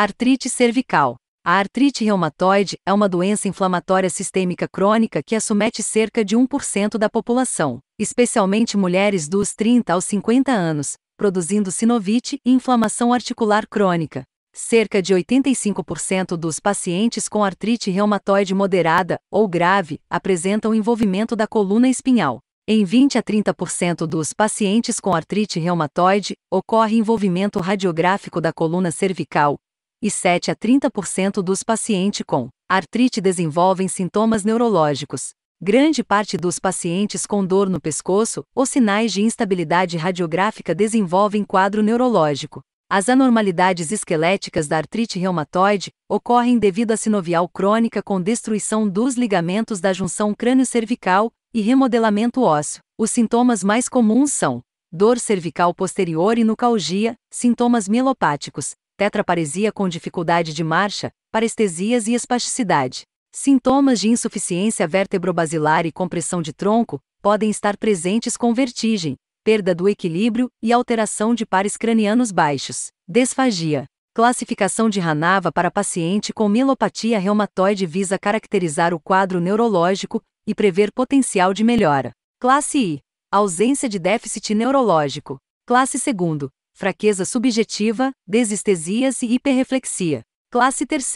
Artrite cervical. A artrite reumatoide é uma doença inflamatória sistêmica crônica que assomete cerca de 1% da população, especialmente mulheres dos 30 aos 50 anos, produzindo sinovite e inflamação articular crônica. Cerca de 85% dos pacientes com artrite reumatoide moderada ou grave apresentam envolvimento da coluna espinhal. Em 20 a 30% dos pacientes com artrite reumatoide, ocorre envolvimento radiográfico da coluna cervical, e 7 a 30% dos pacientes com artrite desenvolvem sintomas neurológicos. Grande parte dos pacientes com dor no pescoço ou sinais de instabilidade radiográfica desenvolvem quadro neurológico. As anormalidades esqueléticas da artrite reumatoide ocorrem devido à sinovial crônica com destruição dos ligamentos da junção crânio-cervical e remodelamento ósseo. Os sintomas mais comuns são dor cervical posterior e nucalgia, sintomas mielopáticos, tetraparesia com dificuldade de marcha, parestesias e espasticidade. Sintomas de insuficiência vertebrobasilar e compressão de tronco podem estar presentes com vertigem, perda do equilíbrio e alteração de pares cranianos baixos. Desfagia. Classificação de Ranava para paciente com mielopatia reumatoide visa caracterizar o quadro neurológico e prever potencial de melhora. Classe I. Ausência de déficit neurológico. Classe 2 fraqueza subjetiva, desestesias e hiperreflexia. Classe 3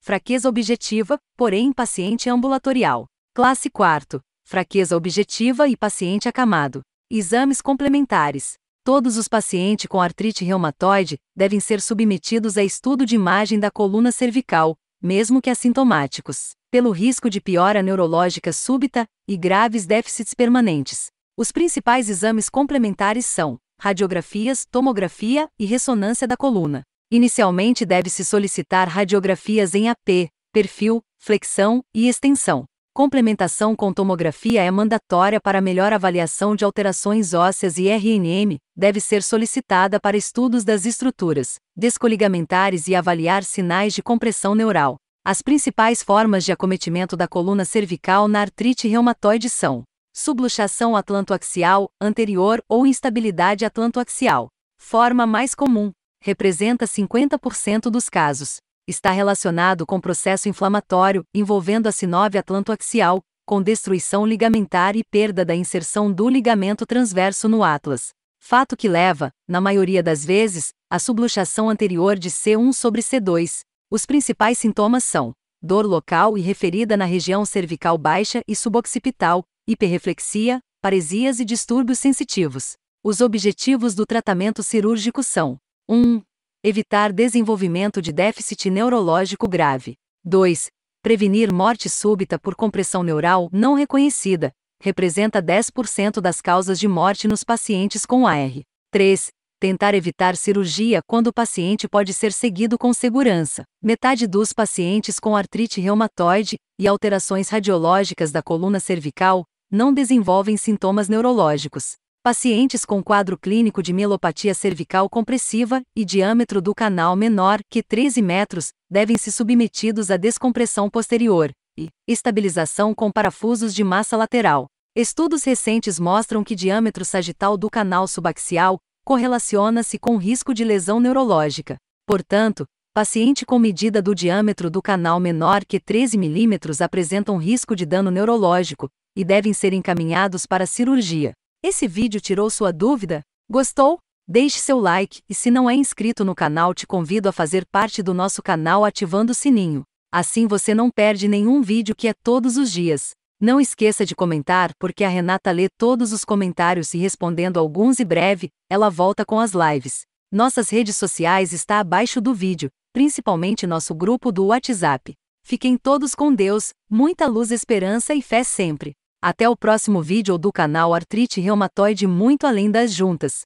fraqueza objetiva, porém paciente ambulatorial. Classe 4 fraqueza objetiva e paciente acamado. Exames complementares. Todos os pacientes com artrite reumatoide devem ser submetidos a estudo de imagem da coluna cervical, mesmo que assintomáticos, pelo risco de piora neurológica súbita e graves déficits permanentes. Os principais exames complementares são radiografias, tomografia e ressonância da coluna. Inicialmente deve-se solicitar radiografias em AP, perfil, flexão e extensão. Complementação com tomografia é mandatória para melhor avaliação de alterações ósseas e RNM, deve ser solicitada para estudos das estruturas descoligamentares e avaliar sinais de compressão neural. As principais formas de acometimento da coluna cervical na artrite reumatoide são subluxação atlantoaxial, anterior ou instabilidade atlantoaxial. Forma mais comum, representa 50% dos casos. Está relacionado com processo inflamatório envolvendo a sinove atlantoaxial, com destruição ligamentar e perda da inserção do ligamento transverso no atlas. Fato que leva, na maioria das vezes, à subluxação anterior de C1 sobre C2. Os principais sintomas são dor local e referida na região cervical baixa e suboccipital, hiperreflexia, paresias e distúrbios sensitivos. Os objetivos do tratamento cirúrgico são: 1. Evitar desenvolvimento de déficit neurológico grave. 2. Prevenir morte súbita por compressão neural não reconhecida. Representa 10% das causas de morte nos pacientes com AR. 3. Tentar evitar cirurgia quando o paciente pode ser seguido com segurança. Metade dos pacientes com artrite reumatoide e alterações radiológicas da coluna cervical não desenvolvem sintomas neurológicos. Pacientes com quadro clínico de mielopatia cervical compressiva e diâmetro do canal menor que 13 metros devem se submetidos à descompressão posterior e estabilização com parafusos de massa lateral. Estudos recentes mostram que diâmetro sagital do canal subaxial correlaciona-se com risco de lesão neurológica. Portanto, Paciente com medida do diâmetro do canal menor que 13 mm apresentam risco de dano neurológico e devem ser encaminhados para cirurgia. Esse vídeo tirou sua dúvida? Gostou? Deixe seu like e se não é inscrito no canal, te convido a fazer parte do nosso canal ativando o sininho. Assim você não perde nenhum vídeo que é todos os dias. Não esqueça de comentar, porque a Renata lê todos os comentários e respondendo alguns e breve, ela volta com as lives. Nossas redes sociais está abaixo do vídeo principalmente nosso grupo do WhatsApp. Fiquem todos com Deus, muita luz, esperança e fé sempre. Até o próximo vídeo do canal Artrite Reumatoide Muito Além das Juntas.